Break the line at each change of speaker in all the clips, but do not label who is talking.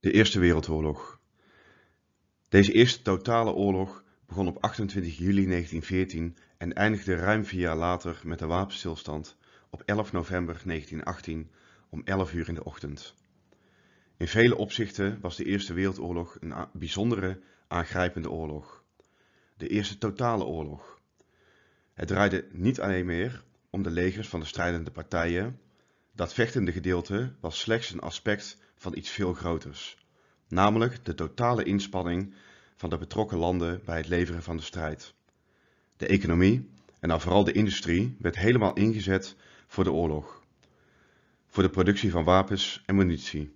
De Eerste Wereldoorlog. Deze eerste totale oorlog begon op 28 juli 1914 en eindigde ruim vier jaar later met de wapenstilstand op 11 november 1918 om 11 uur in de ochtend. In vele opzichten was de Eerste Wereldoorlog een bijzondere, aangrijpende oorlog. De eerste totale oorlog. Het draaide niet alleen meer om de legers van de strijdende partijen. Dat vechtende gedeelte was slechts een aspect van iets veel groters, namelijk de totale inspanning van de betrokken landen bij het leveren van de strijd. De economie, en dan vooral de industrie, werd helemaal ingezet voor de oorlog, voor de productie van wapens en munitie.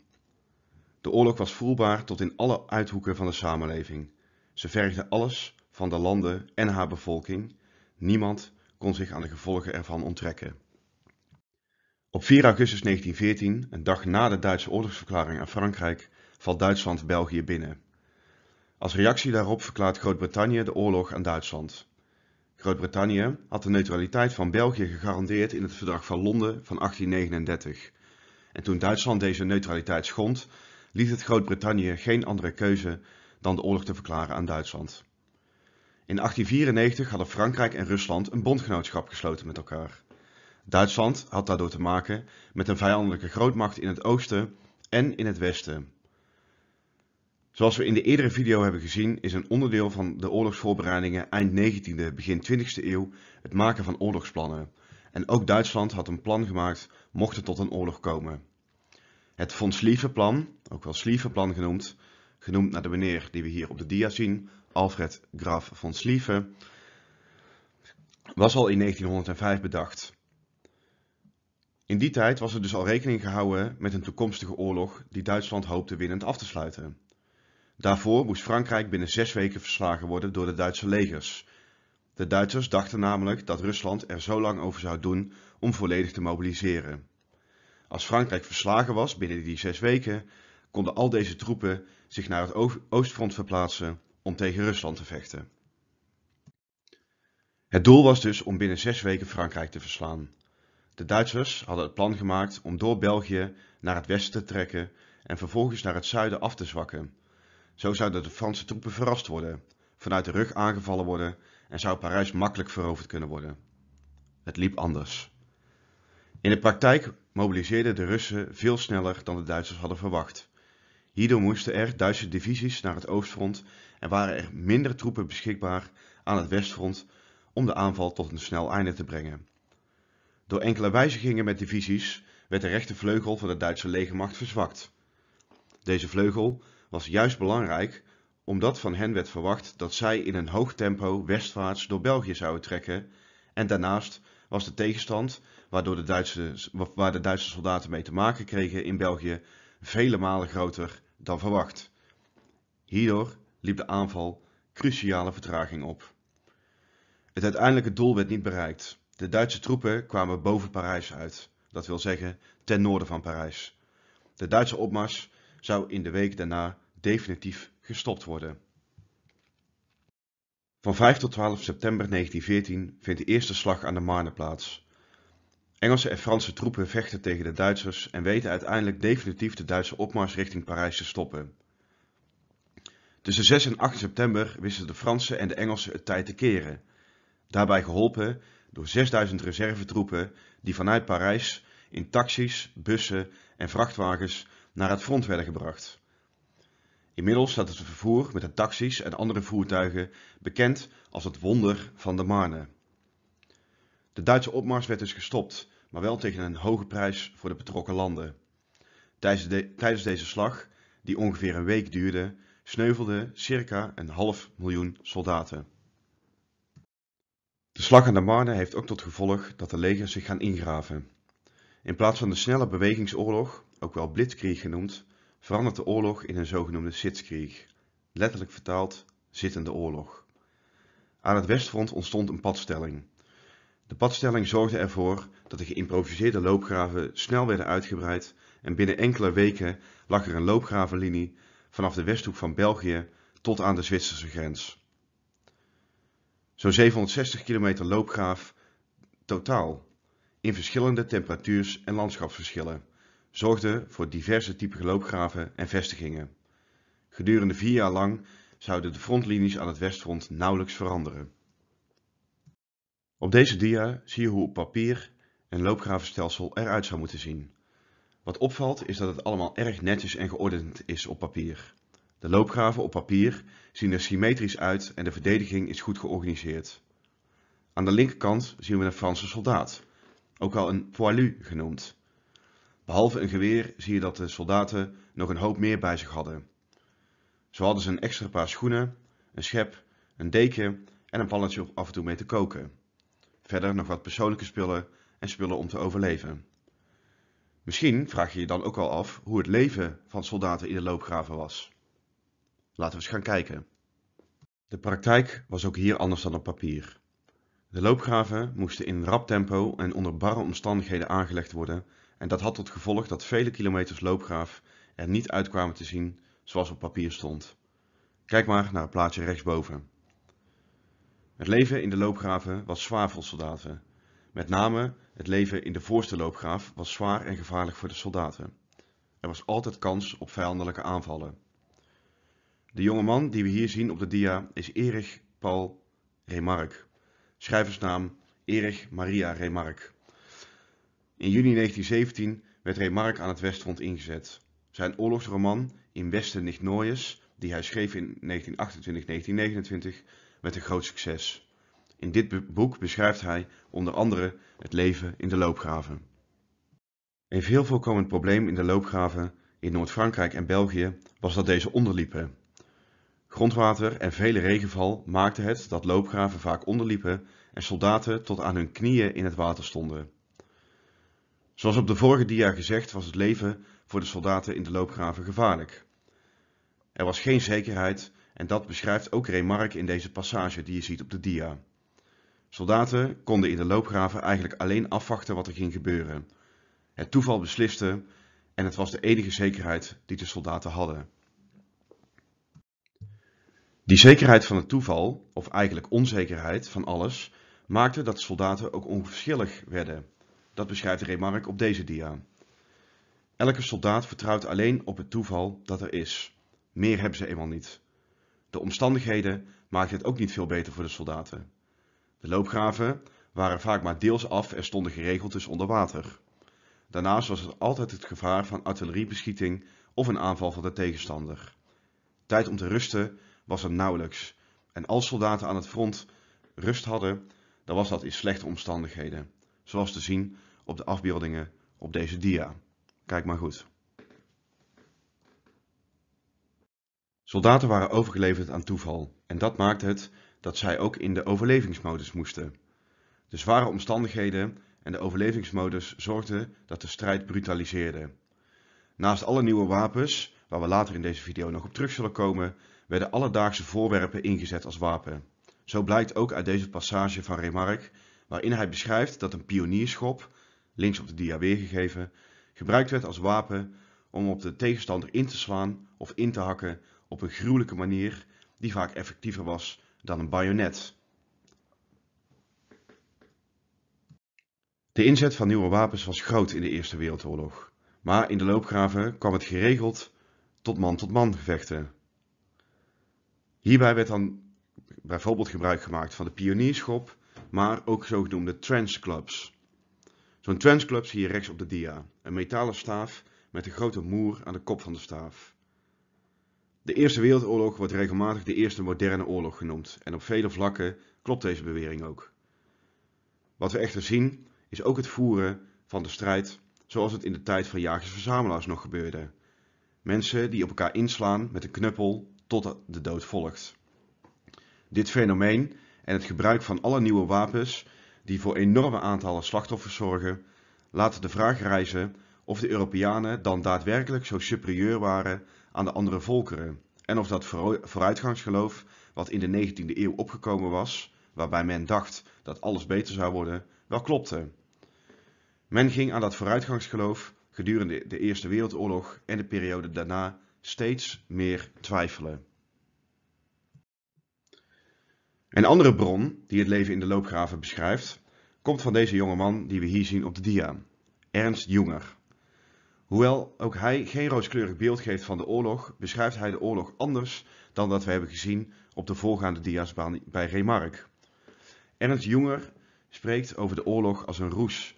De oorlog was voelbaar tot in alle uithoeken van de samenleving. Ze vergde alles van de landen en haar bevolking. Niemand kon zich aan de gevolgen ervan onttrekken. Op 4 augustus 1914, een dag na de Duitse oorlogsverklaring aan Frankrijk, valt Duitsland België binnen. Als reactie daarop verklaart Groot-Brittannië de oorlog aan Duitsland. Groot-Brittannië had de neutraliteit van België gegarandeerd in het Verdrag van Londen van 1839. En toen Duitsland deze neutraliteit schond, liet het Groot-Brittannië geen andere keuze dan de oorlog te verklaren aan Duitsland. In 1894 hadden Frankrijk en Rusland een bondgenootschap gesloten met elkaar. Duitsland had daardoor te maken met een vijandelijke grootmacht in het oosten en in het westen. Zoals we in de eerdere video hebben gezien is een onderdeel van de oorlogsvoorbereidingen eind 19e, begin 20e eeuw het maken van oorlogsplannen. En ook Duitsland had een plan gemaakt mocht het tot een oorlog komen. Het von plan, ook wel plan genoemd, genoemd naar de meneer die we hier op de dia zien, Alfred Graf von Slieven, was al in 1905 bedacht. In die tijd was er dus al rekening gehouden met een toekomstige oorlog die Duitsland hoopte winnend af te sluiten. Daarvoor moest Frankrijk binnen zes weken verslagen worden door de Duitse legers. De Duitsers dachten namelijk dat Rusland er zo lang over zou doen om volledig te mobiliseren. Als Frankrijk verslagen was binnen die zes weken, konden al deze troepen zich naar het oostfront verplaatsen om tegen Rusland te vechten. Het doel was dus om binnen zes weken Frankrijk te verslaan. De Duitsers hadden het plan gemaakt om door België naar het westen te trekken en vervolgens naar het zuiden af te zwakken. Zo zouden de Franse troepen verrast worden, vanuit de rug aangevallen worden en zou Parijs makkelijk veroverd kunnen worden. Het liep anders. In de praktijk mobiliseerden de Russen veel sneller dan de Duitsers hadden verwacht. Hierdoor moesten er Duitse divisies naar het oostfront en waren er minder troepen beschikbaar aan het westfront om de aanval tot een snel einde te brengen. Door enkele wijzigingen met divisies werd de rechtervleugel van de Duitse legermacht verzwakt. Deze vleugel was juist belangrijk omdat van hen werd verwacht dat zij in een hoog tempo westwaarts door België zouden trekken en daarnaast was de tegenstand waardoor de Duitse, waar de Duitse soldaten mee te maken kregen in België vele malen groter dan verwacht. Hierdoor liep de aanval cruciale vertraging op. Het uiteindelijke doel werd niet bereikt, de Duitse troepen kwamen boven Parijs uit, dat wil zeggen ten noorden van Parijs. De Duitse opmars zou in de week daarna definitief gestopt worden. Van 5 tot 12 september 1914 vindt de eerste slag aan de Marne plaats. Engelse en Franse troepen vechten tegen de Duitsers en weten uiteindelijk definitief de Duitse opmars richting Parijs te stoppen. Tussen 6 en 8 september wisten de Fransen en de Engelsen het tijd te keren. Daarbij geholpen door 6000 reservetroepen die vanuit Parijs in taxis, bussen en vrachtwagens naar het front werden gebracht. Inmiddels staat het vervoer met de taxis en andere voertuigen bekend als het wonder van de Marne. De Duitse opmars werd dus gestopt, maar wel tegen een hoge prijs voor de betrokken landen. Tijdens, tijdens deze slag, die ongeveer een week duurde, sneuvelden circa een half miljoen soldaten. De slag aan de Marne heeft ook tot gevolg dat de legers zich gaan ingraven. In plaats van de snelle bewegingsoorlog, ook wel blitzkrieg genoemd, verandert de oorlog in een zogenoemde sitzkrieg, letterlijk vertaald zittende oorlog. Aan het westfront ontstond een padstelling. De padstelling zorgde ervoor dat de geïmproviseerde loopgraven snel werden uitgebreid en binnen enkele weken lag er een loopgravenlinie vanaf de westhoek van België tot aan de Zwitserse grens. Zo'n 760 kilometer loopgraaf totaal, in verschillende temperatuurs- en landschapsverschillen, zorgde voor diverse typen loopgraven en vestigingen. Gedurende vier jaar lang zouden de frontlinies aan het westfront nauwelijks veranderen. Op deze dia zie je hoe op papier een loopgravenstelsel eruit zou moeten zien. Wat opvalt is dat het allemaal erg netjes en geordend is op papier. De loopgraven op papier zien er symmetrisch uit en de verdediging is goed georganiseerd. Aan de linkerkant zien we een Franse soldaat, ook wel een poilu genoemd. Behalve een geweer zie je dat de soldaten nog een hoop meer bij zich hadden. Zo hadden ze een extra paar schoenen, een schep, een deken en een pannetje om af en toe mee te koken. Verder nog wat persoonlijke spullen en spullen om te overleven. Misschien vraag je je dan ook al af hoe het leven van soldaten in de loopgraven was. Laten we eens gaan kijken. De praktijk was ook hier anders dan op papier. De loopgraven moesten in rap tempo en onder barre omstandigheden aangelegd worden en dat had tot gevolg dat vele kilometers loopgraaf er niet uitkwamen te zien zoals op papier stond. Kijk maar naar het plaatje rechtsboven. Het leven in de loopgraven was zwaar voor soldaten. Met name het leven in de voorste loopgraaf was zwaar en gevaarlijk voor de soldaten. Er was altijd kans op vijandelijke aanvallen. De jonge man die we hier zien op de dia is Erich Paul Remarque. Schrijversnaam Erich Maria Remarque. In juni 1917 werd Remarque aan het Westfront ingezet. Zijn oorlogsroman In Westen nicht Neues, die hij schreef in 1928-1929, werd een groot succes. In dit boek beschrijft hij onder andere het leven in de loopgraven. Een veel voorkomend probleem in de loopgraven in Noord-Frankrijk en België was dat deze onderliepen Grondwater en vele regenval maakten het dat loopgraven vaak onderliepen en soldaten tot aan hun knieën in het water stonden. Zoals op de vorige dia gezegd was het leven voor de soldaten in de loopgraven gevaarlijk. Er was geen zekerheid en dat beschrijft ook Remarque in deze passage die je ziet op de dia. Soldaten konden in de loopgraven eigenlijk alleen afwachten wat er ging gebeuren. Het toeval besliste en het was de enige zekerheid die de soldaten hadden. Die zekerheid van het toeval, of eigenlijk onzekerheid van alles, maakte dat soldaten ook onverschillig werden. Dat beschrijft remark op deze dia. Elke soldaat vertrouwt alleen op het toeval dat er is. Meer hebben ze eenmaal niet. De omstandigheden maakten het ook niet veel beter voor de soldaten. De loopgraven waren vaak maar deels af en stonden geregeld dus onder water. Daarnaast was er altijd het gevaar van artilleriebeschieting of een aanval van de tegenstander. Tijd om te rusten was er nauwelijks. En als soldaten aan het front rust hadden, dan was dat in slechte omstandigheden. Zoals te zien op de afbeeldingen op deze dia. Kijk maar goed. Soldaten waren overgeleverd aan toeval en dat maakte het dat zij ook in de overlevingsmodus moesten. De zware omstandigheden en de overlevingsmodus zorgden dat de strijd brutaliseerde. Naast alle nieuwe wapens, waar we later in deze video nog op terug zullen komen, werden alledaagse voorwerpen ingezet als wapen. Zo blijkt ook uit deze passage van Remarque, waarin hij beschrijft dat een pionierschop, links op de dia weergegeven, gebruikt werd als wapen om op de tegenstander in te slaan of in te hakken op een gruwelijke manier die vaak effectiever was dan een bajonet. De inzet van nieuwe wapens was groot in de Eerste Wereldoorlog, maar in de loopgraven kwam het geregeld tot man tot -man gevechten. Hierbij werd dan bijvoorbeeld gebruik gemaakt van de pionierschop, maar ook zogenoemde transclubs. Zo'n transclub zie je rechts op de dia, een metalen staaf met een grote moer aan de kop van de staaf. De Eerste Wereldoorlog wordt regelmatig de Eerste Moderne Oorlog genoemd en op vele vlakken klopt deze bewering ook. Wat we echter zien is ook het voeren van de strijd zoals het in de tijd van jagers-verzamelaars nog gebeurde. Mensen die op elkaar inslaan met een knuppel tot de dood volgt. Dit fenomeen en het gebruik van alle nieuwe wapens die voor enorme aantallen slachtoffers zorgen, laten de vraag reizen of de Europeanen dan daadwerkelijk zo superieur waren aan de andere volkeren en of dat vooruitgangsgeloof wat in de 19e eeuw opgekomen was, waarbij men dacht dat alles beter zou worden, wel klopte. Men ging aan dat vooruitgangsgeloof gedurende de Eerste Wereldoorlog en de periode daarna steeds meer twijfelen. Een andere bron die het leven in de loopgraven beschrijft, komt van deze jonge man die we hier zien op de dia, Ernst Junger. Hoewel ook hij geen rooskleurig beeld geeft van de oorlog, beschrijft hij de oorlog anders dan dat we hebben gezien op de voorgaande dia's bij Remarque. Ernst Junger spreekt over de oorlog als een roes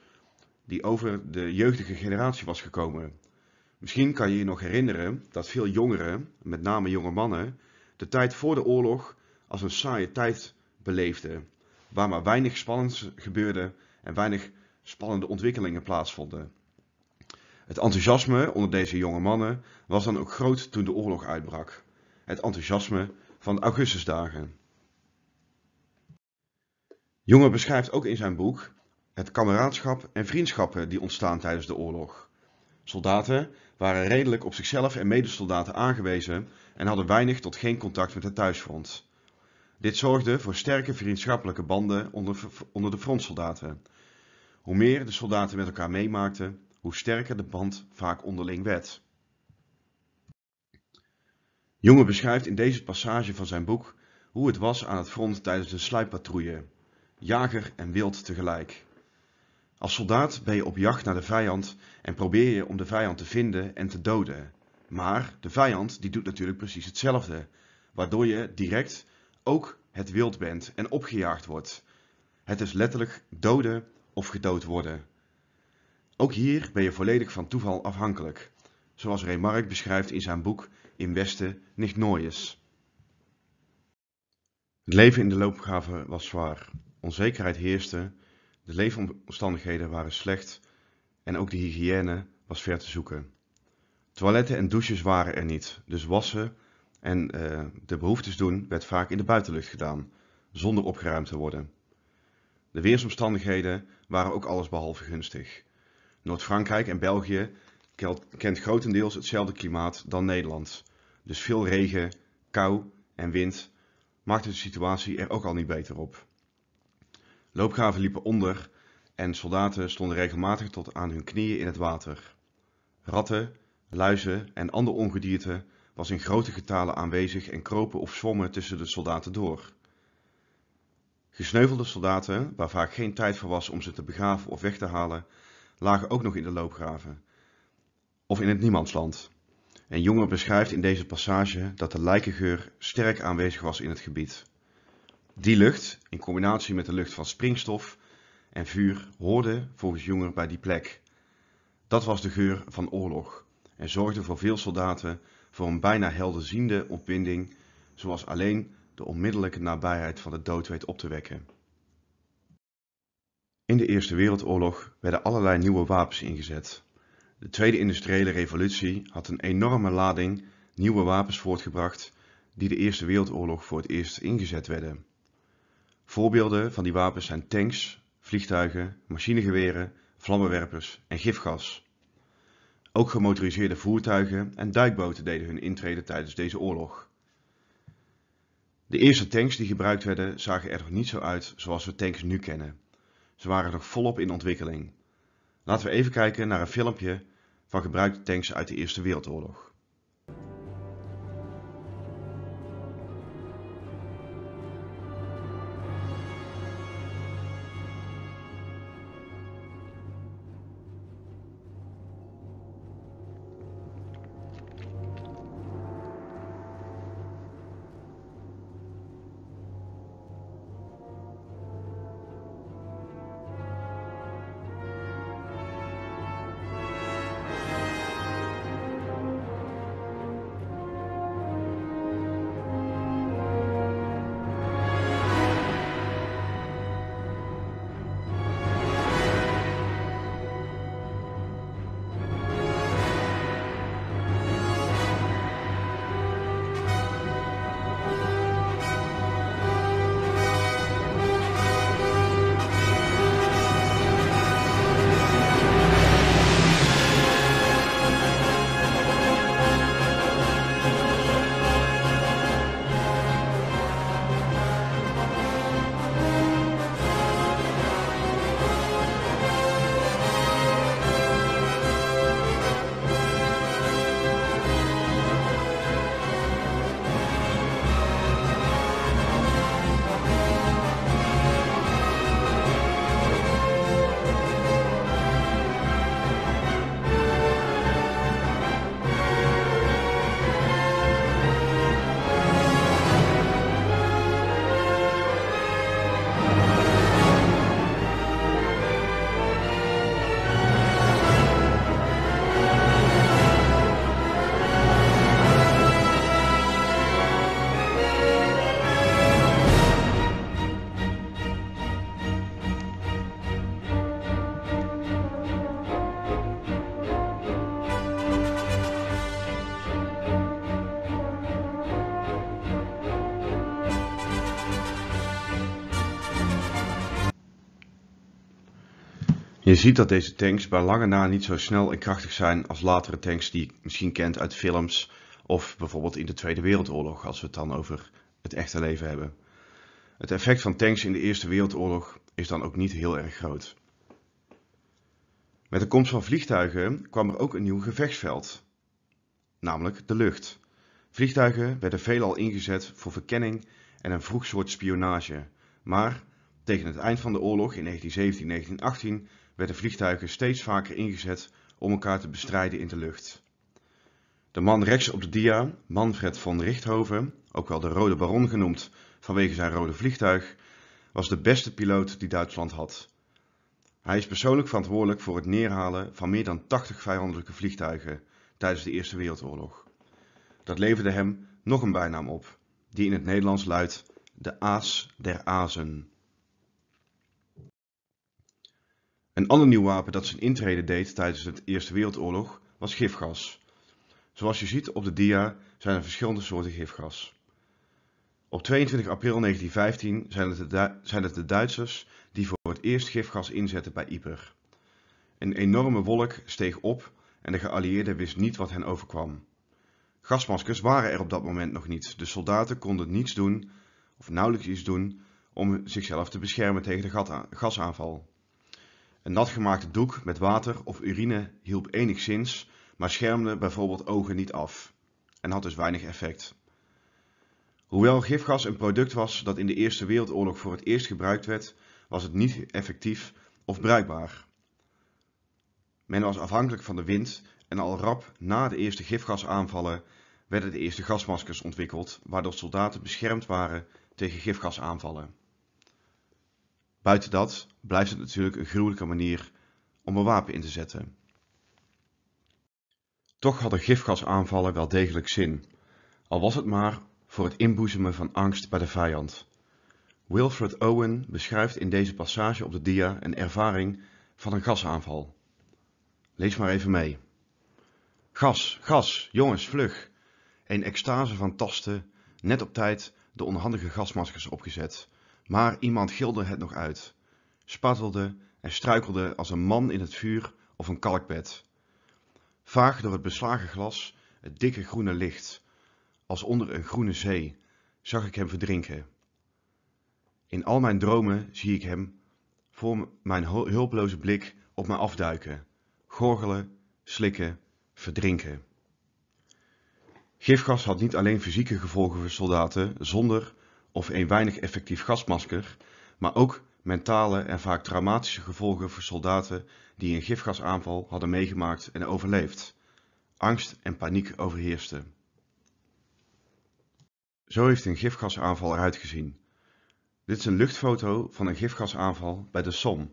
die over de jeugdige generatie was gekomen. Misschien kan je je nog herinneren dat veel jongeren, met name jonge mannen, de tijd voor de oorlog als een saaie tijd beleefden, waar maar weinig spannends gebeurde en weinig spannende ontwikkelingen plaatsvonden. Het enthousiasme onder deze jonge mannen was dan ook groot toen de oorlog uitbrak. Het enthousiasme van de augustusdagen. Jonge beschrijft ook in zijn boek het kameraadschap en vriendschappen die ontstaan tijdens de oorlog. Soldaten waren redelijk op zichzelf en medesoldaten aangewezen en hadden weinig tot geen contact met het thuisfront. Dit zorgde voor sterke vriendschappelijke banden onder, onder de frontsoldaten. Hoe meer de soldaten met elkaar meemaakten, hoe sterker de band vaak onderling werd. Jonge beschrijft in deze passage van zijn boek hoe het was aan het front tijdens de sluippatrouille, jager en wild tegelijk. Als soldaat ben je op jacht naar de vijand en probeer je om de vijand te vinden en te doden. Maar de vijand die doet natuurlijk precies hetzelfde, waardoor je direct ook het wild bent en opgejaagd wordt. Het is letterlijk doden of gedood worden. Ook hier ben je volledig van toeval afhankelijk, zoals Remarque beschrijft in zijn boek In Westen nicht Neues. Het leven in de loopgraven was zwaar. Onzekerheid heerste de leefomstandigheden waren slecht en ook de hygiëne was ver te zoeken. Toiletten en douches waren er niet, dus wassen en uh, de behoeftes doen werd vaak in de buitenlucht gedaan, zonder opgeruimd te worden. De weersomstandigheden waren ook allesbehalve gunstig. Noord-Frankrijk en België kent grotendeels hetzelfde klimaat dan Nederland, dus veel regen, kou en wind maakte de situatie er ook al niet beter op. Loopgraven liepen onder en soldaten stonden regelmatig tot aan hun knieën in het water. Ratten, luizen en ander ongedierte was in grote getalen aanwezig en kropen of zwommen tussen de soldaten door. Gesneuvelde soldaten, waar vaak geen tijd voor was om ze te begraven of weg te halen, lagen ook nog in de loopgraven. Of in het niemandsland. En Jonger beschrijft in deze passage dat de lijkengeur sterk aanwezig was in het gebied. Die lucht, in combinatie met de lucht van springstof en vuur, hoorde volgens Junger bij die plek. Dat was de geur van oorlog en zorgde voor veel soldaten voor een bijna helderziende opwinding, zoals alleen de onmiddellijke nabijheid van de dood weet op te wekken. In de Eerste Wereldoorlog werden allerlei nieuwe wapens ingezet. De Tweede Industriële Revolutie had een enorme lading nieuwe wapens voortgebracht die de Eerste Wereldoorlog voor het eerst ingezet werden. Voorbeelden van die wapens zijn tanks, vliegtuigen, machinegeweren, vlammenwerpers en gifgas. Ook gemotoriseerde voertuigen en duikboten deden hun intrede tijdens deze oorlog. De eerste tanks die gebruikt werden zagen er nog niet zo uit zoals we tanks nu kennen. Ze waren nog volop in ontwikkeling. Laten we even kijken naar een filmpje van gebruikte tanks uit de Eerste Wereldoorlog. Je ziet dat deze tanks bij lange na niet zo snel en krachtig zijn als latere tanks die je misschien kent uit films of bijvoorbeeld in de Tweede Wereldoorlog als we het dan over het echte leven hebben. Het effect van tanks in de Eerste Wereldoorlog is dan ook niet heel erg groot. Met de komst van vliegtuigen kwam er ook een nieuw gevechtsveld, namelijk de lucht. Vliegtuigen werden veelal ingezet voor verkenning en een vroeg soort spionage, maar tegen het eind van de oorlog in 1917-1918 werden vliegtuigen steeds vaker ingezet om elkaar te bestrijden in de lucht. De man rechts op de dia, Manfred von Richthoven, ook wel de Rode Baron genoemd vanwege zijn rode vliegtuig, was de beste piloot die Duitsland had. Hij is persoonlijk verantwoordelijk voor het neerhalen van meer dan 80 vijandelijke vliegtuigen tijdens de Eerste Wereldoorlog. Dat leverde hem nog een bijnaam op, die in het Nederlands luidt de Aas der Azen. Een ander nieuw wapen dat zijn intrede deed tijdens de Eerste Wereldoorlog was gifgas. Zoals je ziet op de dia zijn er verschillende soorten gifgas. Op 22 april 1915 zijn het, de, zijn het de Duitsers die voor het eerst gifgas inzetten bij Ypres. Een enorme wolk steeg op en de geallieerden wisten niet wat hen overkwam. Gasmaskers waren er op dat moment nog niet, de soldaten konden niets doen, of nauwelijks iets doen, om zichzelf te beschermen tegen de gasaanval. Een natgemaakte doek met water of urine hielp enigszins, maar schermde bijvoorbeeld ogen niet af en had dus weinig effect. Hoewel gifgas een product was dat in de Eerste Wereldoorlog voor het eerst gebruikt werd, was het niet effectief of bruikbaar. Men was afhankelijk van de wind en al rap na de eerste gifgasaanvallen werden de eerste gasmaskers ontwikkeld, waardoor soldaten beschermd waren tegen gifgasaanvallen. Buiten dat blijft het natuurlijk een gruwelijke manier om een wapen in te zetten. Toch hadden gifgasaanvallen wel degelijk zin, al was het maar voor het inboezemen van angst bij de vijand. Wilfred Owen beschrijft in deze passage op de dia een ervaring van een gasaanval. Lees maar even mee. Gas, gas, jongens, vlug! Een extase van tasten, net op tijd de onhandige gasmaskers opgezet, maar iemand gilde het nog uit, spartelde en struikelde als een man in het vuur of een kalkbed. Vaag door het beslagen glas, het dikke groene licht, als onder een groene zee, zag ik hem verdrinken. In al mijn dromen zie ik hem voor mijn hulpeloze blik op mij afduiken, gorgelen, slikken, verdrinken. Gifgas had niet alleen fysieke gevolgen voor soldaten zonder of een weinig effectief gasmasker, maar ook mentale en vaak traumatische gevolgen voor soldaten die een gifgasaanval hadden meegemaakt en overleefd. Angst en paniek overheersten. Zo heeft een gifgasaanval eruit gezien. Dit is een luchtfoto van een gifgasaanval bij de Somme.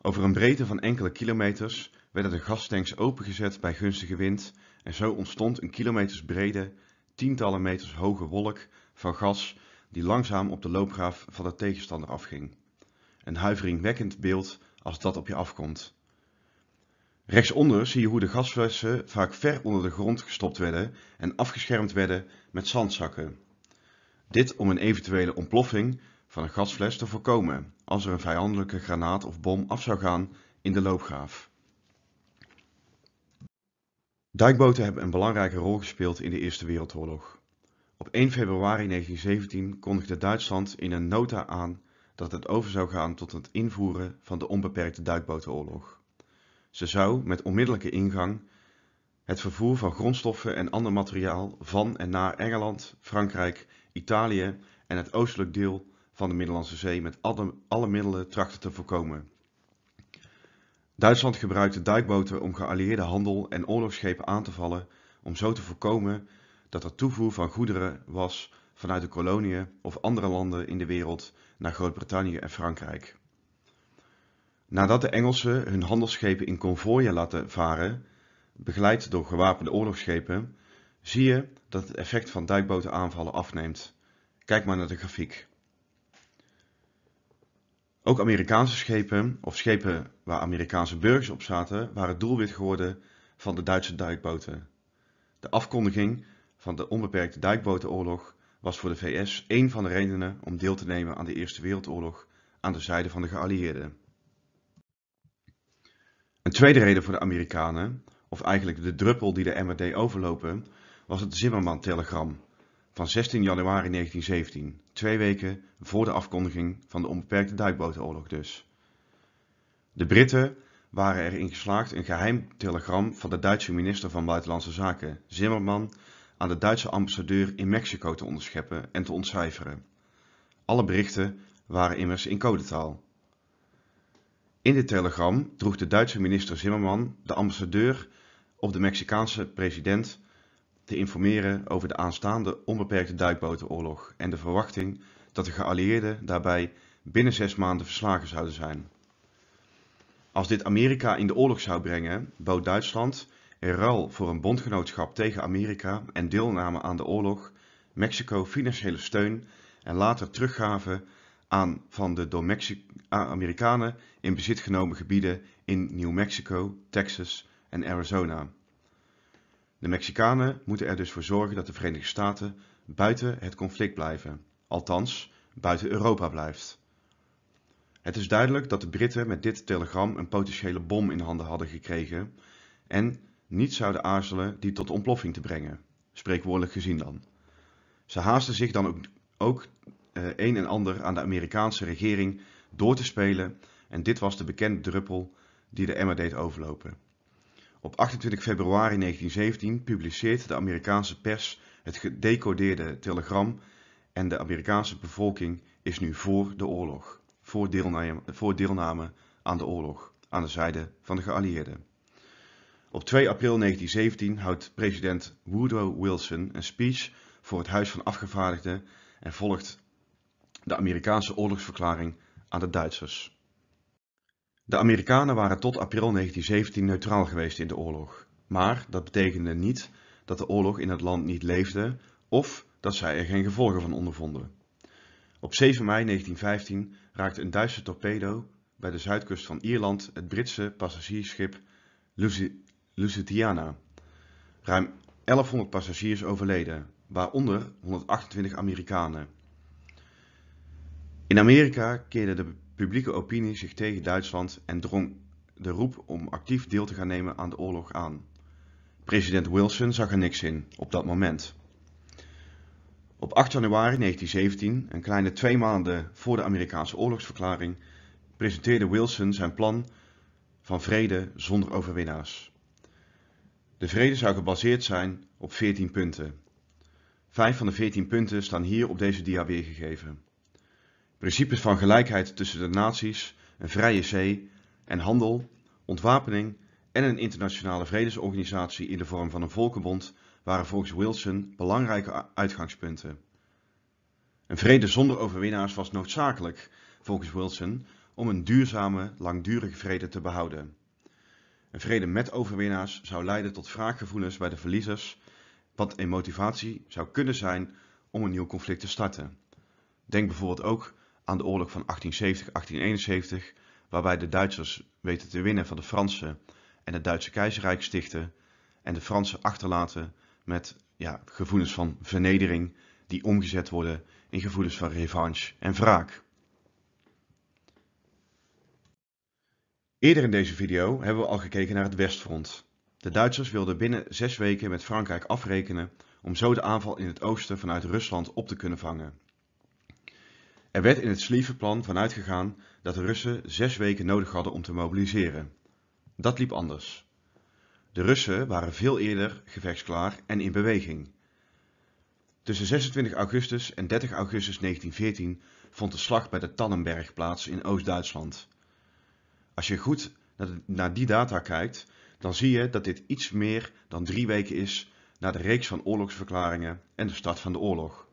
Over een breedte van enkele kilometers werden de gastanks opengezet bij gunstige wind en zo ontstond een kilometers brede, tientallen meters hoge wolk van gas die langzaam op de loopgraaf van de tegenstander afging. Een huiveringwekkend beeld als dat op je afkomt. Rechtsonder zie je hoe de gasflessen vaak ver onder de grond gestopt werden en afgeschermd werden met zandzakken. Dit om een eventuele ontploffing van een gasfles te voorkomen als er een vijandelijke granaat of bom af zou gaan in de loopgraaf. Dijkboten hebben een belangrijke rol gespeeld in de Eerste Wereldoorlog. Op 1 februari 1917 kondigde Duitsland in een nota aan dat het over zou gaan tot het invoeren van de onbeperkte duikbotenoorlog. Ze zou met onmiddellijke ingang het vervoer van grondstoffen en ander materiaal van en naar Engeland, Frankrijk, Italië en het oostelijk deel van de Middellandse Zee met alle, alle middelen trachten te voorkomen. Duitsland gebruikte duikboten om geallieerde handel en oorlogsschepen aan te vallen om zo te voorkomen dat er toevoer van goederen was vanuit de koloniën of andere landen in de wereld naar Groot-Brittannië en Frankrijk. Nadat de Engelsen hun handelsschepen in konvooien laten varen, begeleid door gewapende oorlogsschepen, zie je dat het effect van duikbotenaanvallen afneemt. Kijk maar naar de grafiek. Ook Amerikaanse schepen, of schepen waar Amerikaanse burgers op zaten, waren doelwit geworden van de Duitse duikboten. De afkondiging van de onbeperkte dijkbotenoorlog was voor de VS één van de redenen om deel te nemen aan de Eerste Wereldoorlog aan de zijde van de geallieerden. Een tweede reden voor de Amerikanen, of eigenlijk de druppel die de MRD overlopen, was het Zimmerman-telegram van 16 januari 1917, twee weken voor de afkondiging van de onbeperkte duikbotenoorlog dus. De Britten waren erin geslaagd een geheim telegram van de Duitse minister van Buitenlandse Zaken, Zimmerman, aan de Duitse ambassadeur in Mexico te onderscheppen en te ontcijferen. Alle berichten waren immers in codetaal. In dit telegram droeg de Duitse minister Zimmerman de ambassadeur op de Mexicaanse president te informeren over de aanstaande onbeperkte duikbotenoorlog en de verwachting dat de geallieerden daarbij binnen zes maanden verslagen zouden zijn. Als dit Amerika in de oorlog zou brengen, bood Duitsland in ruil voor een bondgenootschap tegen Amerika en deelname aan de oorlog Mexico financiële steun en later teruggave aan van de door Amerikanen in bezit genomen gebieden in New Mexico, Texas en Arizona. De Mexicanen moeten er dus voor zorgen dat de Verenigde Staten buiten het conflict blijven, althans buiten Europa blijft. Het is duidelijk dat de Britten met dit telegram een potentiële bom in handen hadden gekregen en niet zouden aarzelen die tot ontploffing te brengen, spreekwoordelijk gezien dan. Ze haasten zich dan ook, ook eh, een en ander aan de Amerikaanse regering door te spelen en dit was de bekende druppel die de emmer deed overlopen. Op 28 februari 1917 publiceerde de Amerikaanse pers het gedecodeerde telegram en de Amerikaanse bevolking is nu voor de oorlog, voor deelname, voor deelname aan de oorlog, aan de zijde van de geallieerden. Op 2 april 1917 houdt president Woodrow Wilson een speech voor het Huis van Afgevaardigden en volgt de Amerikaanse oorlogsverklaring aan de Duitsers. De Amerikanen waren tot april 1917 neutraal geweest in de oorlog, maar dat betekende niet dat de oorlog in het land niet leefde of dat zij er geen gevolgen van ondervonden. Op 7 mei 1915 raakte een Duitse torpedo bij de zuidkust van Ierland het Britse passagiersschip Lucy Lusitiana. Ruim 1100 passagiers overleden, waaronder 128 Amerikanen. In Amerika keerde de publieke opinie zich tegen Duitsland en drong de roep om actief deel te gaan nemen aan de oorlog aan. President Wilson zag er niks in op dat moment. Op 8 januari 1917, een kleine twee maanden voor de Amerikaanse oorlogsverklaring, presenteerde Wilson zijn plan van vrede zonder overwinnaars. De vrede zou gebaseerd zijn op 14 punten. Vijf van de 14 punten staan hier op deze dia weergegeven. Principes van gelijkheid tussen de naties, een vrije zee en handel, ontwapening en een internationale vredesorganisatie in de vorm van een volkenbond waren volgens Wilson belangrijke uitgangspunten. Een vrede zonder overwinnaars was noodzakelijk, volgens Wilson, om een duurzame, langdurige vrede te behouden. Een vrede met overwinnaars zou leiden tot wraakgevoelens bij de verliezers, wat een motivatie zou kunnen zijn om een nieuw conflict te starten. Denk bijvoorbeeld ook aan de oorlog van 1870-1871, waarbij de Duitsers weten te winnen van de Fransen en het Duitse keizerrijk stichten en de Fransen achterlaten met ja, gevoelens van vernedering die omgezet worden in gevoelens van revanche en wraak. Eerder in deze video hebben we al gekeken naar het Westfront. De Duitsers wilden binnen zes weken met Frankrijk afrekenen om zo de aanval in het oosten vanuit Rusland op te kunnen vangen. Er werd in het Slievenplan vanuit gegaan dat de Russen zes weken nodig hadden om te mobiliseren. Dat liep anders. De Russen waren veel eerder gevechtsklaar en in beweging. Tussen 26 augustus en 30 augustus 1914 vond de slag bij de Tannenberg plaats in Oost-Duitsland. Als je goed naar die data kijkt, dan zie je dat dit iets meer dan drie weken is na de reeks van oorlogsverklaringen en de start van de oorlog.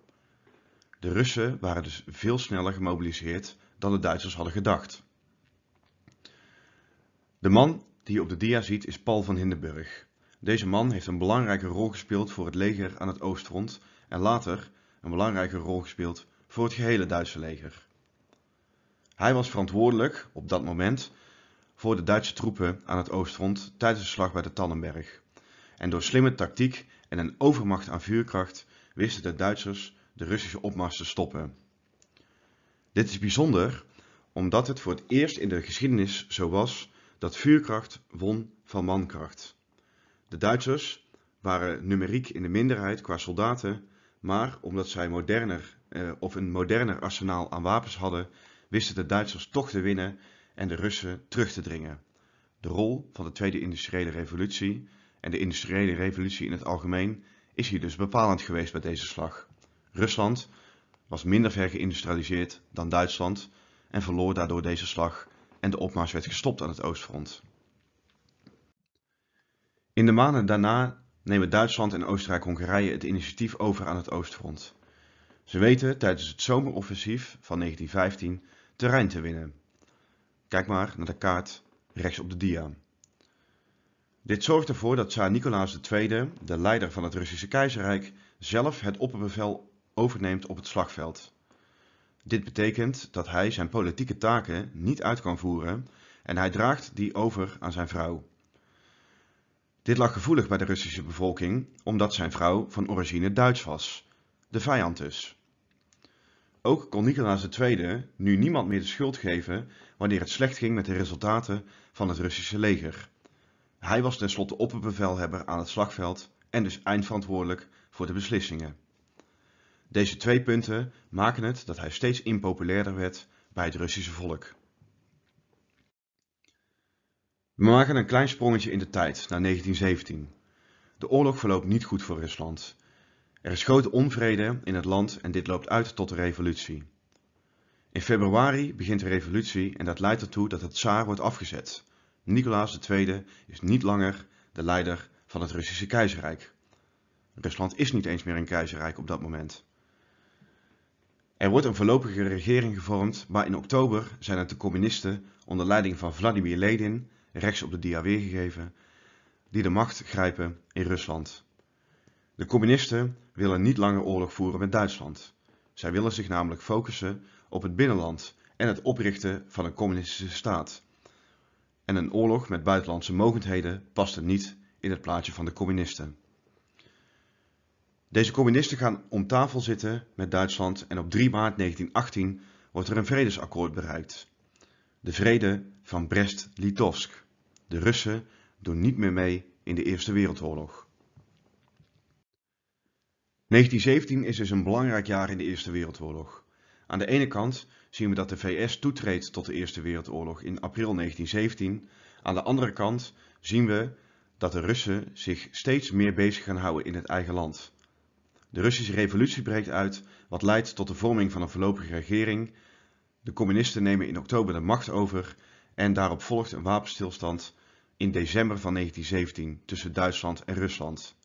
De Russen waren dus veel sneller gemobiliseerd dan de Duitsers hadden gedacht. De man die je op de dia ziet is Paul van Hindenburg. Deze man heeft een belangrijke rol gespeeld voor het leger aan het oostfront en later een belangrijke rol gespeeld voor het gehele Duitse leger. Hij was verantwoordelijk, op dat moment, voor de Duitse troepen aan het oostfront tijdens de slag bij de Tannenberg. En door slimme tactiek en een overmacht aan vuurkracht wisten de Duitsers de Russische opmars te stoppen. Dit is bijzonder omdat het voor het eerst in de geschiedenis zo was dat vuurkracht won van mankracht. De Duitsers waren numeriek in de minderheid qua soldaten, maar omdat zij moderner, eh, of een moderner arsenaal aan wapens hadden, wisten de Duitsers toch te winnen en de Russen terug te dringen. De rol van de Tweede Industriële Revolutie en de Industriële Revolutie in het algemeen is hier dus bepalend geweest bij deze slag. Rusland was minder ver geïndustrialiseerd dan Duitsland en verloor daardoor deze slag en de opmars werd gestopt aan het oostfront. In de maanden daarna nemen Duitsland en Oostenrijk-Hongarije het initiatief over aan het oostfront. Ze weten tijdens het zomeroffensief van 1915 terrein te winnen. Kijk maar naar de kaart rechts op de dia. Dit zorgt ervoor dat Tsaar Nicolaas II, de leider van het Russische keizerrijk, zelf het opperbevel overneemt op het slagveld. Dit betekent dat hij zijn politieke taken niet uit kan voeren en hij draagt die over aan zijn vrouw. Dit lag gevoelig bij de Russische bevolking omdat zijn vrouw van origine Duits was, de vijand dus. Ook kon Nicolaas II nu niemand meer de schuld geven wanneer het slecht ging met de resultaten van het Russische leger. Hij was tenslotte opperbevelhebber aan het slagveld en dus eindverantwoordelijk voor de beslissingen. Deze twee punten maken het dat hij steeds impopulairder werd bij het Russische volk. We maken een klein sprongetje in de tijd naar 1917. De oorlog verloopt niet goed voor Rusland er is grote onvrede in het land en dit loopt uit tot de revolutie. In februari begint de revolutie en dat leidt ertoe dat de tsaar wordt afgezet. Nicolaas II is niet langer de leider van het Russische keizerrijk. Rusland is niet eens meer een keizerrijk op dat moment. Er wordt een voorlopige regering gevormd, maar in oktober zijn het de communisten onder leiding van Vladimir Lenin, rechts op de dia weergegeven, die de macht grijpen in Rusland. De communisten willen niet langer oorlog voeren met Duitsland. Zij willen zich namelijk focussen op het binnenland en het oprichten van een communistische staat. En een oorlog met buitenlandse mogendheden paste niet in het plaatje van de communisten. Deze communisten gaan om tafel zitten met Duitsland en op 3 maart 1918 wordt er een vredesakkoord bereikt. De vrede van Brest-Litovsk. De Russen doen niet meer mee in de Eerste Wereldoorlog. 1917 is dus een belangrijk jaar in de Eerste Wereldoorlog. Aan de ene kant zien we dat de VS toetreedt tot de Eerste Wereldoorlog in april 1917. Aan de andere kant zien we dat de Russen zich steeds meer bezig gaan houden in het eigen land. De Russische revolutie breekt uit, wat leidt tot de vorming van een voorlopige regering. De communisten nemen in oktober de macht over en daarop volgt een wapenstilstand in december van 1917 tussen Duitsland en Rusland.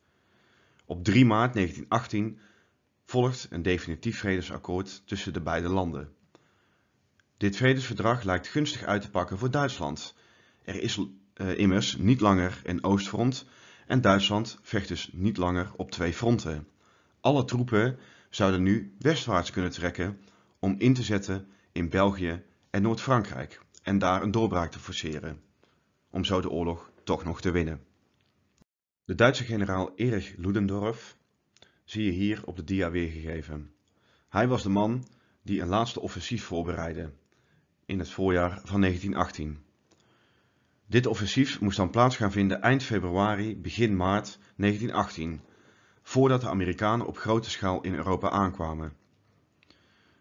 Op 3 maart 1918 volgt een definitief vredesakkoord tussen de beide landen. Dit vredesverdrag lijkt gunstig uit te pakken voor Duitsland. Er is eh, immers niet langer een oostfront en Duitsland vecht dus niet langer op twee fronten. Alle troepen zouden nu westwaarts kunnen trekken om in te zetten in België en Noord-Frankrijk en daar een doorbraak te forceren, om zo de oorlog toch nog te winnen. De Duitse generaal Erich Ludendorff zie je hier op de dia weergegeven. Hij was de man die een laatste offensief voorbereidde in het voorjaar van 1918. Dit offensief moest dan plaats gaan vinden eind februari, begin maart 1918, voordat de Amerikanen op grote schaal in Europa aankwamen.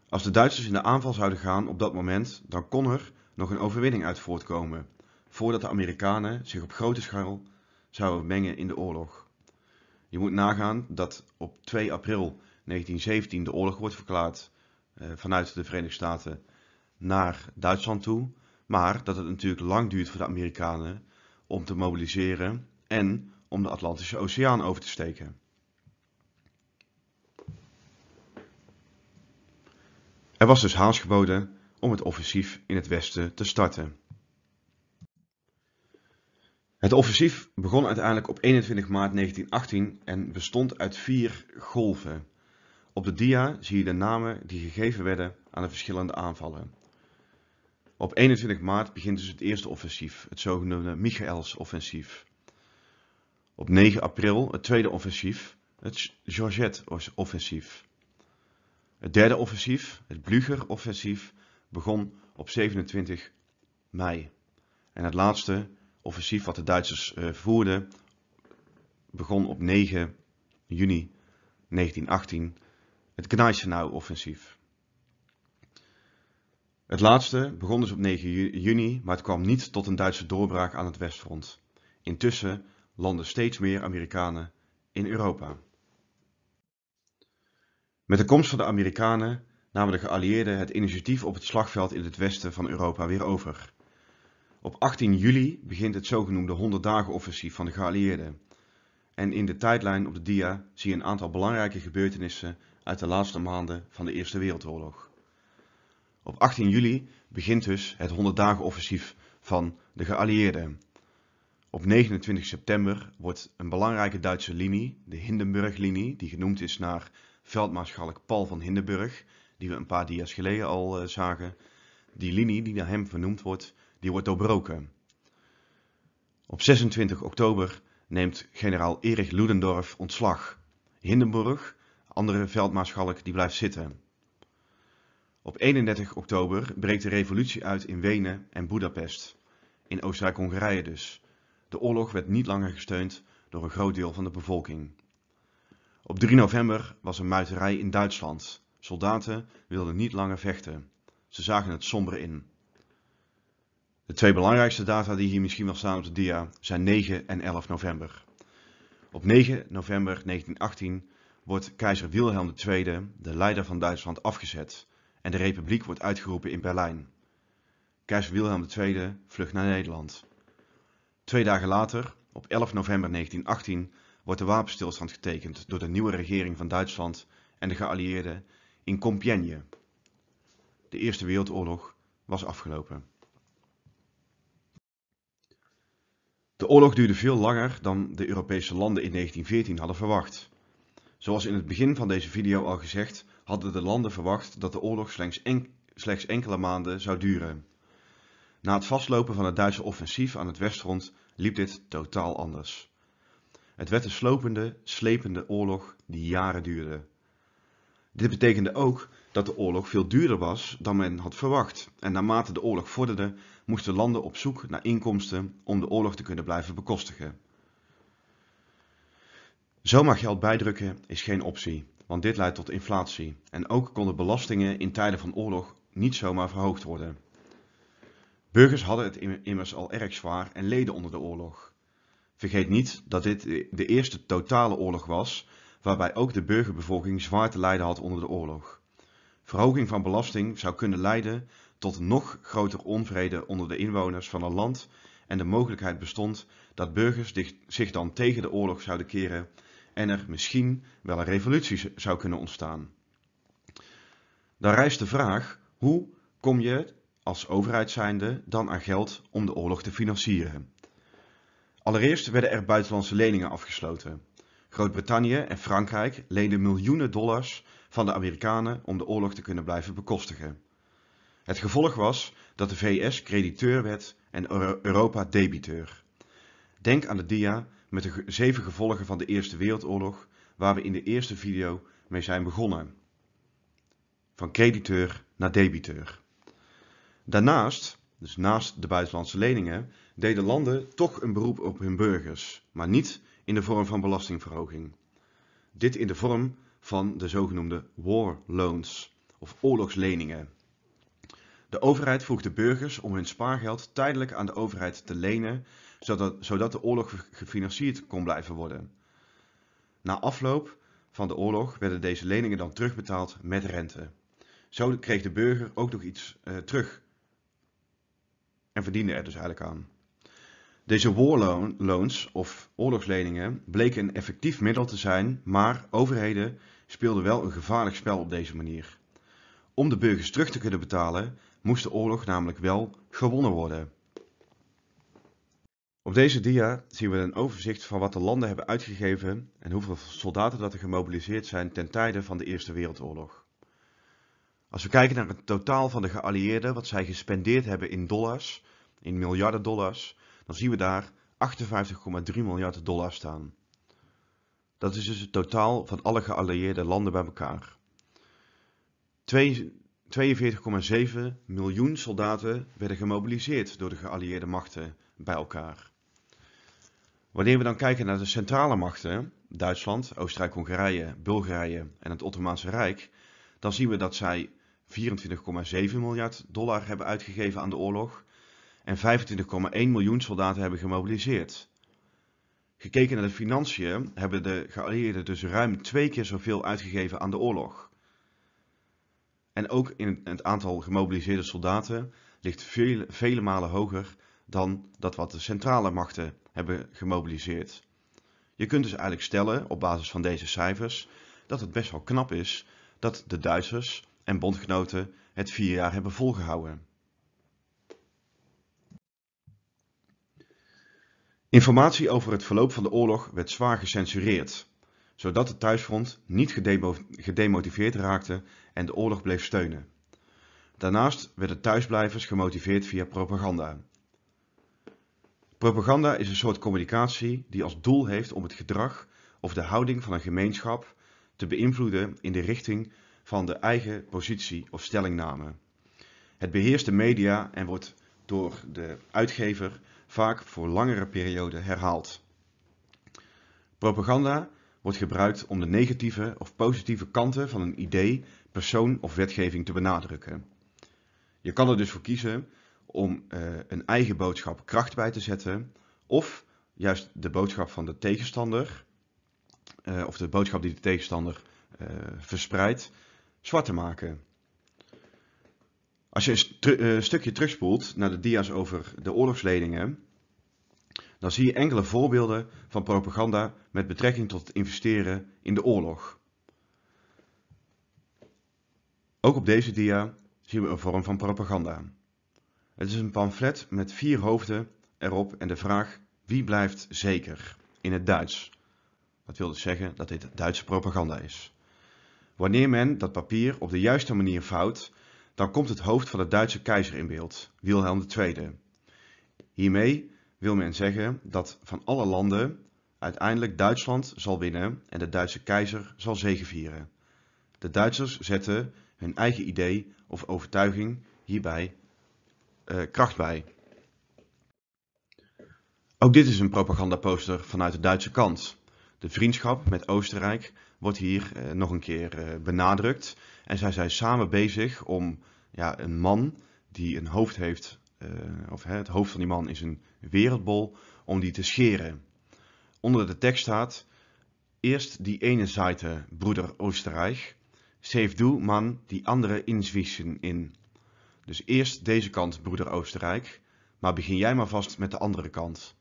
Als de Duitsers in de aanval zouden gaan op dat moment, dan kon er nog een overwinning uit voortkomen, voordat de Amerikanen zich op grote schaal zou mengen in de oorlog. Je moet nagaan dat op 2 april 1917 de oorlog wordt verklaard eh, vanuit de Verenigde Staten naar Duitsland toe. Maar dat het natuurlijk lang duurt voor de Amerikanen om te mobiliseren en om de Atlantische Oceaan over te steken. Er was dus haast geboden om het offensief in het westen te starten. Het offensief begon uiteindelijk op 21 maart 1918 en bestond uit vier golven. Op de dia zie je de namen die gegeven werden aan de verschillende aanvallen. Op 21 maart begint dus het eerste offensief, het zogenoemde Michaels-offensief. Op 9 april het tweede offensief, het Georgette-offensief. Het derde offensief, het Blücher-offensief, begon op 27 mei. En het laatste, offensief wat de Duitsers eh, voerden begon op 9 juni 1918 het Gneisenau-offensief. Het laatste begon dus op 9 juni, maar het kwam niet tot een Duitse doorbraak aan het Westfront. Intussen landen steeds meer Amerikanen in Europa. Met de komst van de Amerikanen namen de geallieerden het initiatief op het slagveld in het westen van Europa weer over. Op 18 juli begint het zogenoemde 100 dagen offensief van de geallieerden. En in de tijdlijn op de dia zie je een aantal belangrijke gebeurtenissen uit de laatste maanden van de Eerste Wereldoorlog. Op 18 juli begint dus het 100 dagen offensief van de geallieerden. Op 29 september wordt een belangrijke Duitse linie, de Hindenburg-linie, die genoemd is naar veldmaarschalk Paul van Hindenburg, die we een paar dia's geleden al eh, zagen. Die linie die naar hem vernoemd wordt, die wordt doorbroken. Op 26 oktober neemt generaal Erich Ludendorff ontslag. Hindenburg, andere veldmaarschalk, die blijft zitten. Op 31 oktober breekt de revolutie uit in Wenen en Budapest, in Oostenrijk-Hongarije dus. De oorlog werd niet langer gesteund door een groot deel van de bevolking. Op 3 november was een muiterij in Duitsland. Soldaten wilden niet langer vechten. Ze zagen het somber in. De twee belangrijkste data die hier misschien wel staan op de dia zijn 9 en 11 november. Op 9 november 1918 wordt keizer Wilhelm II, de leider van Duitsland, afgezet en de republiek wordt uitgeroepen in Berlijn. Keizer Wilhelm II vlucht naar Nederland. Twee dagen later, op 11 november 1918, wordt de wapenstilstand getekend door de nieuwe regering van Duitsland en de geallieerden in Compiègne. De Eerste Wereldoorlog was afgelopen. De oorlog duurde veel langer dan de Europese landen in 1914 hadden verwacht. Zoals in het begin van deze video al gezegd, hadden de landen verwacht dat de oorlog slechts, enkele maanden zou duren. Na het vastlopen van het Duitse offensief aan het Westfront liep dit totaal anders. Het werd een slopende, slepende oorlog die jaren duurde. Dit betekende ook dat de oorlog veel duurder was dan men had verwacht en naarmate de oorlog vorderde moesten landen op zoek naar inkomsten om de oorlog te kunnen blijven bekostigen. Zomaar geld bijdrukken is geen optie, want dit leidt tot inflatie en ook konden belastingen in tijden van oorlog niet zomaar verhoogd worden. Burgers hadden het immers al erg zwaar en leden onder de oorlog. Vergeet niet dat dit de eerste totale oorlog was, waarbij ook de burgerbevolking zwaar te lijden had onder de oorlog. Verhoging van belasting zou kunnen leiden tot nog groter onvrede onder de inwoners van een land en de mogelijkheid bestond dat burgers zich dan tegen de oorlog zouden keren en er misschien wel een revolutie zou kunnen ontstaan. Dan rijst de vraag, hoe kom je als overheid zijnde dan aan geld om de oorlog te financieren? Allereerst werden er buitenlandse leningen afgesloten. Groot-Brittannië en Frankrijk leenden miljoenen dollars van de Amerikanen om de oorlog te kunnen blijven bekostigen. Het gevolg was dat de VS crediteur werd en Europa debiteur. Denk aan de dia met de zeven gevolgen van de Eerste Wereldoorlog, waar we in de eerste video mee zijn begonnen. Van crediteur naar debiteur. Daarnaast, dus naast de buitenlandse leningen, deden landen toch een beroep op hun burgers, maar niet in de vorm van belastingverhoging. Dit in de vorm van de zogenoemde war loans of oorlogsleningen. De overheid vroeg de burgers om hun spaargeld tijdelijk aan de overheid te lenen, zodat, zodat de oorlog gefinancierd kon blijven worden. Na afloop van de oorlog werden deze leningen dan terugbetaald met rente. Zo kreeg de burger ook nog iets eh, terug en verdiende er dus eigenlijk aan. Deze warloans of oorlogsleningen bleken een effectief middel te zijn, maar overheden speelden wel een gevaarlijk spel op deze manier. Om de burgers terug te kunnen betalen, moest de oorlog namelijk wel gewonnen worden. Op deze dia zien we een overzicht van wat de landen hebben uitgegeven en hoeveel soldaten dat er gemobiliseerd zijn ten tijde van de Eerste Wereldoorlog. Als we kijken naar het totaal van de geallieerden, wat zij gespendeerd hebben in dollars, in miljarden dollars, dan zien we daar 58,3 miljard dollar staan. Dat is dus het totaal van alle geallieerde landen bij elkaar. 42,7 miljoen soldaten werden gemobiliseerd door de geallieerde machten bij elkaar. Wanneer we dan kijken naar de centrale machten, Duitsland, Oostenrijk-Hongarije, Bulgarije en het Ottomaanse Rijk, dan zien we dat zij 24,7 miljard dollar hebben uitgegeven aan de oorlog en 25,1 miljoen soldaten hebben gemobiliseerd. Gekeken naar de financiën hebben de geallieerden dus ruim twee keer zoveel uitgegeven aan de oorlog. En ook in het aantal gemobiliseerde soldaten ligt vele, vele malen hoger dan dat wat de centrale machten hebben gemobiliseerd. Je kunt dus eigenlijk stellen, op basis van deze cijfers, dat het best wel knap is dat de Duitsers en bondgenoten het vier jaar hebben volgehouden. Informatie over het verloop van de oorlog werd zwaar gecensureerd, zodat het thuisfront niet gedemotiveerd raakte en de oorlog bleef steunen. Daarnaast werden thuisblijvers gemotiveerd via propaganda. Propaganda is een soort communicatie die als doel heeft om het gedrag of de houding van een gemeenschap te beïnvloeden in de richting van de eigen positie of stellingname. Het beheerst de media en wordt door de uitgever vaak voor langere perioden herhaald. Propaganda wordt gebruikt om de negatieve of positieve kanten van een idee, persoon of wetgeving te benadrukken. Je kan er dus voor kiezen om eh, een eigen boodschap kracht bij te zetten of juist de boodschap van de tegenstander eh, of de boodschap die de tegenstander eh, verspreidt zwart te maken. Als je eh, een stukje terugspoelt naar de dia's over de oorlogsledingen, dan zie je enkele voorbeelden van propaganda met betrekking tot het investeren in de oorlog. Ook op deze dia zien we een vorm van propaganda. Het is een pamflet met vier hoofden erop en de vraag wie blijft zeker in het Duits. Dat wil dus zeggen dat dit Duitse propaganda is. Wanneer men dat papier op de juiste manier vouwt dan komt het hoofd van de Duitse keizer in beeld, Wilhelm II. Hiermee wil men zeggen dat van alle landen uiteindelijk Duitsland zal winnen en de Duitse keizer zal zegevieren. De Duitsers zetten hun eigen idee of overtuiging hierbij eh, kracht bij. Ook dit is een propagandaposter vanuit de Duitse kant. De vriendschap met Oostenrijk wordt hier eh, nog een keer eh, benadrukt. En zij zijn samen bezig om ja, een man die een hoofd heeft, eh, of hè, het hoofd van die man is een wereldbol, om die te scheren. Onder de tekst staat, eerst die ene zijde, broeder Oostenrijk, zeef doe man die andere inzwischen in. Dus eerst deze kant, broeder Oostenrijk, maar begin jij maar vast met de andere kant.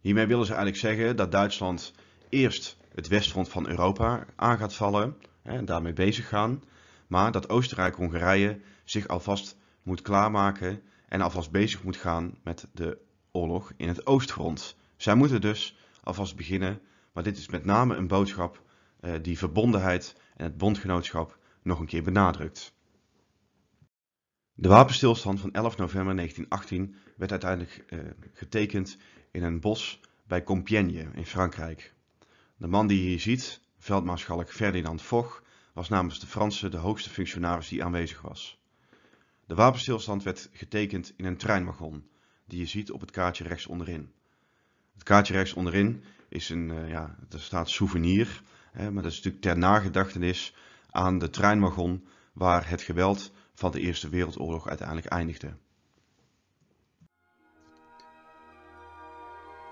Hiermee willen ze eigenlijk zeggen dat Duitsland eerst het westfront van Europa aan gaat vallen en daarmee bezig gaan. Maar dat Oostenrijk-Hongarije zich alvast moet klaarmaken en alvast bezig moet gaan met de oorlog in het oostfront. Zij moeten dus alvast beginnen, maar dit is met name een boodschap eh, die verbondenheid en het bondgenootschap nog een keer benadrukt. De wapenstilstand van 11 november 1918 werd uiteindelijk eh, getekend in een bos bij Compiègne in Frankrijk. De man die je hier ziet, veldmaarschalk Ferdinand Foch, was namens de Fransen de hoogste functionaris die aanwezig was. De wapenstilstand werd getekend in een treinwagon, die je ziet op het kaartje rechts onderin. Het kaartje rechts onderin is een, eh, ja, daar staat souvenir, hè, maar dat is natuurlijk ter nagedachtenis aan de treinwagon waar het geweld van de Eerste Wereldoorlog uiteindelijk eindigde.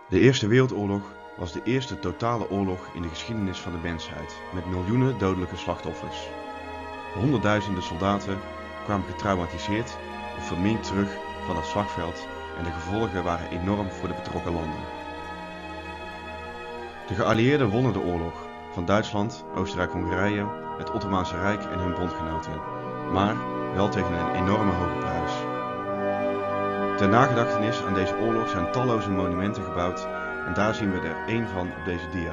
De Eerste Wereldoorlog was de eerste totale oorlog in de geschiedenis van de mensheid, met miljoenen dodelijke slachtoffers. Honderdduizenden soldaten kwamen getraumatiseerd of verminkt terug van het slagveld en de gevolgen waren enorm voor de betrokken landen. De geallieerden wonnen de oorlog van Duitsland, Oostenrijk-Hongarije, het Ottomaanse Rijk en hun bondgenoten, maar wel tegen een enorme hoge prijs. Ter nagedachtenis aan deze oorlog zijn talloze monumenten gebouwd en daar zien we er één van op deze dia.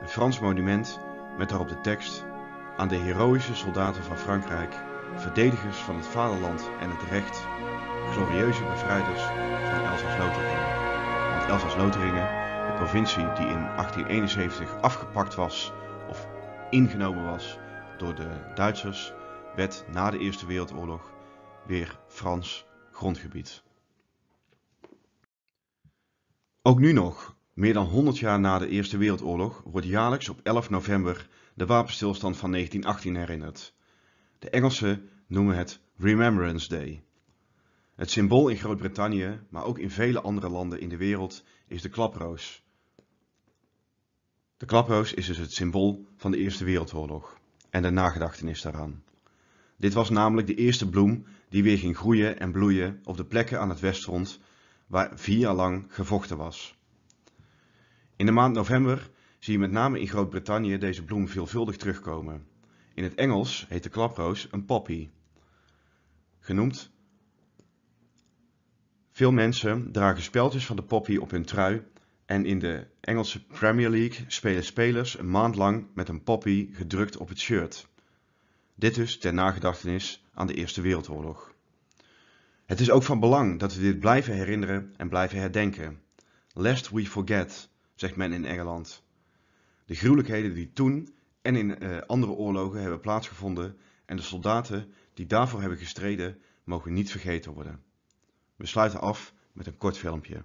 Een Frans monument met daarop de tekst aan de heroïsche soldaten van Frankrijk, verdedigers van het vaderland en het recht, glorieuze bevrijders van Elsass-Lothringen. Want Elsass-Lothringen, de provincie die in 1871 afgepakt was of ingenomen was door de Duitsers, werd na de Eerste Wereldoorlog weer Frans grondgebied. Ook nu nog, meer dan 100 jaar na de Eerste Wereldoorlog, wordt jaarlijks op 11 november de wapenstilstand van 1918 herinnerd. De Engelsen noemen het Remembrance Day. Het symbool in Groot-Brittannië, maar ook in vele andere landen in de wereld, is de klaproos. De klaproos is dus het symbool van de Eerste Wereldoorlog en de nagedachtenis daaraan. Dit was namelijk de eerste bloem die weer ging groeien en bloeien op de plekken aan het westrond waar vier jaar lang gevochten was. In de maand november zie je met name in Groot-Brittannië deze bloem veelvuldig terugkomen. In het Engels heet de klaproos een poppy. Genoemd. Veel mensen dragen speldjes van de poppy op hun trui en in de Engelse Premier League spelen spelers een maand lang met een poppy gedrukt op het shirt. Dit dus ter nagedachtenis aan de Eerste Wereldoorlog. Het is ook van belang dat we dit blijven herinneren en blijven herdenken. Lest we forget, zegt men in Engeland. De gruwelijkheden die toen en in eh, andere oorlogen hebben plaatsgevonden en de soldaten die daarvoor hebben gestreden, mogen niet vergeten worden. We sluiten af met een kort filmpje.